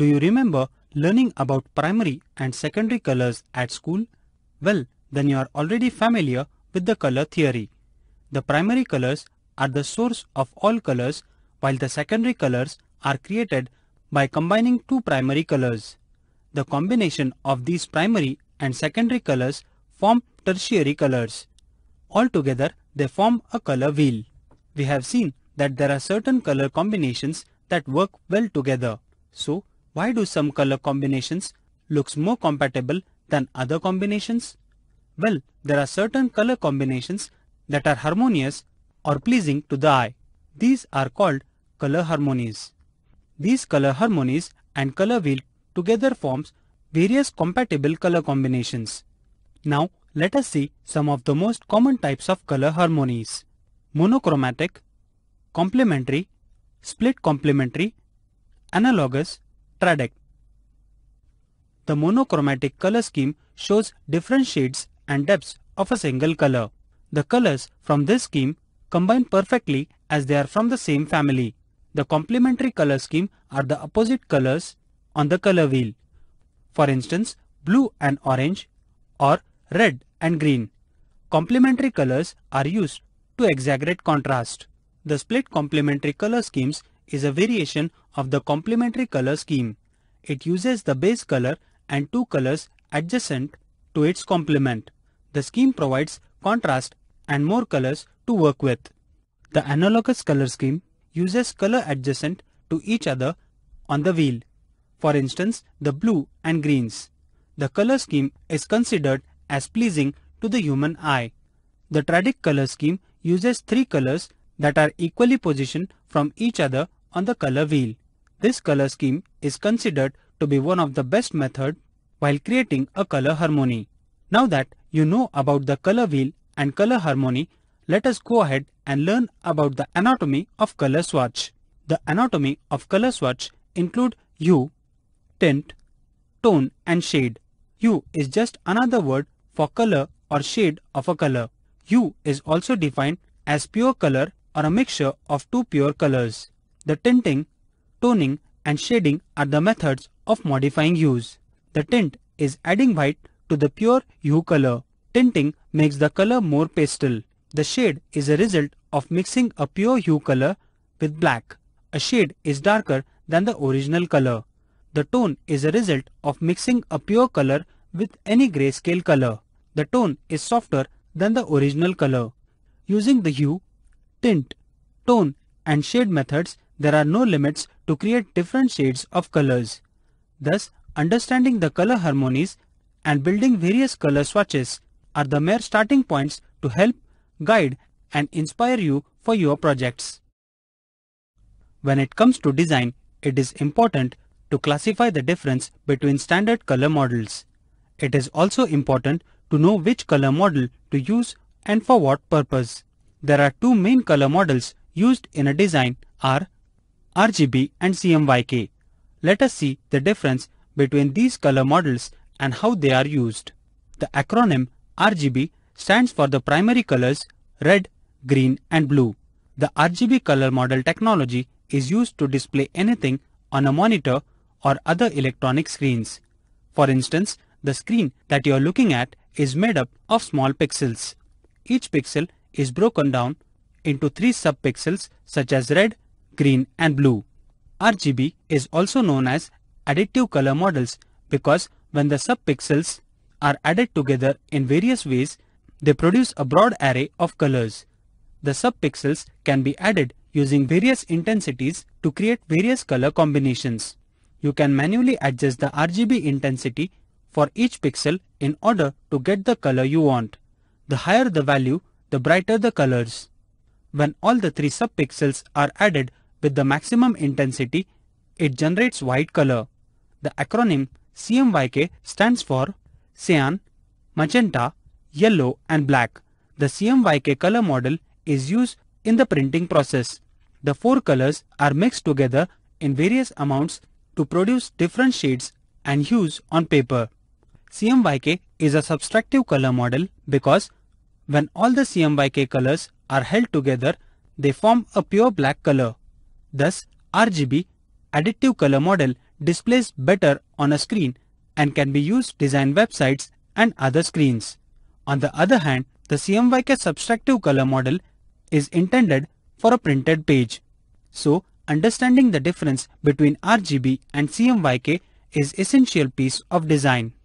Do you remember learning about primary and secondary colors at school? Well, then you are already familiar with the color theory. The primary colors are the source of all colors while the secondary colors are created by combining two primary colors. The combination of these primary and secondary colors form tertiary colors. Altogether, they form a color wheel. We have seen that there are certain color combinations that work well together. So, why do some color combinations looks more compatible than other combinations? Well, there are certain color combinations that are harmonious or pleasing to the eye. These are called color harmonies. These color harmonies and color wheel together forms various compatible color combinations. Now let us see some of the most common types of color harmonies. Monochromatic, complementary, split complementary, analogous, Tradec. The monochromatic color scheme shows different shades and depths of a single color. The colors from this scheme combine perfectly as they are from the same family. The complementary color scheme are the opposite colors on the color wheel. For instance, blue and orange or red and green. Complementary colors are used to exaggerate contrast. The split complementary color schemes is a variation of the complementary color scheme. It uses the base color and two colors adjacent to its complement. The scheme provides contrast and more colors to work with. The analogous color scheme uses color adjacent to each other on the wheel. For instance, the blue and greens. The color scheme is considered as pleasing to the human eye. The tradic color scheme uses three colors that are equally positioned from each other on the color wheel. This color scheme is considered to be one of the best method while creating a color harmony. Now that you know about the color wheel and color harmony, let us go ahead and learn about the anatomy of color swatch. The anatomy of color swatch include hue, tint, tone and shade. Hue is just another word for color or shade of a color. Hue is also defined as pure color or a mixture of two pure colors. The tinting, toning and shading are the methods of modifying hues. The tint is adding white to the pure hue color. Tinting makes the color more pastel. The shade is a result of mixing a pure hue color with black. A shade is darker than the original color. The tone is a result of mixing a pure color with any grayscale color. The tone is softer than the original color. Using the hue, tint, tone and shade methods, there are no limits to create different shades of colors. Thus, understanding the color harmonies and building various color swatches are the mere starting points to help, guide and inspire you for your projects. When it comes to design, it is important to classify the difference between standard color models. It is also important to know which color model to use and for what purpose. There are two main color models used in a design are RGB and CMYK. Let us see the difference between these color models and how they are used. The acronym RGB stands for the primary colors red, green and blue. The RGB color model technology is used to display anything on a monitor or other electronic screens. For instance, the screen that you are looking at is made up of small pixels. Each pixel is broken down into three sub-pixels such as red, green and blue. RGB is also known as additive color models because when the subpixels are added together in various ways, they produce a broad array of colors. The subpixels can be added using various intensities to create various color combinations. You can manually adjust the RGB intensity for each pixel in order to get the color you want. The higher the value, the brighter the colors. When all the three subpixels are added with the maximum intensity, it generates white color. The acronym CMYK stands for cyan, magenta, yellow and black. The CMYK color model is used in the printing process. The four colors are mixed together in various amounts to produce different shades and hues on paper. CMYK is a subtractive color model because when all the CMYK colors are held together, they form a pure black color. Thus, RGB additive color model displays better on a screen and can be used design websites and other screens. On the other hand, the CMYK subtractive color model is intended for a printed page. So, understanding the difference between RGB and CMYK is essential piece of design.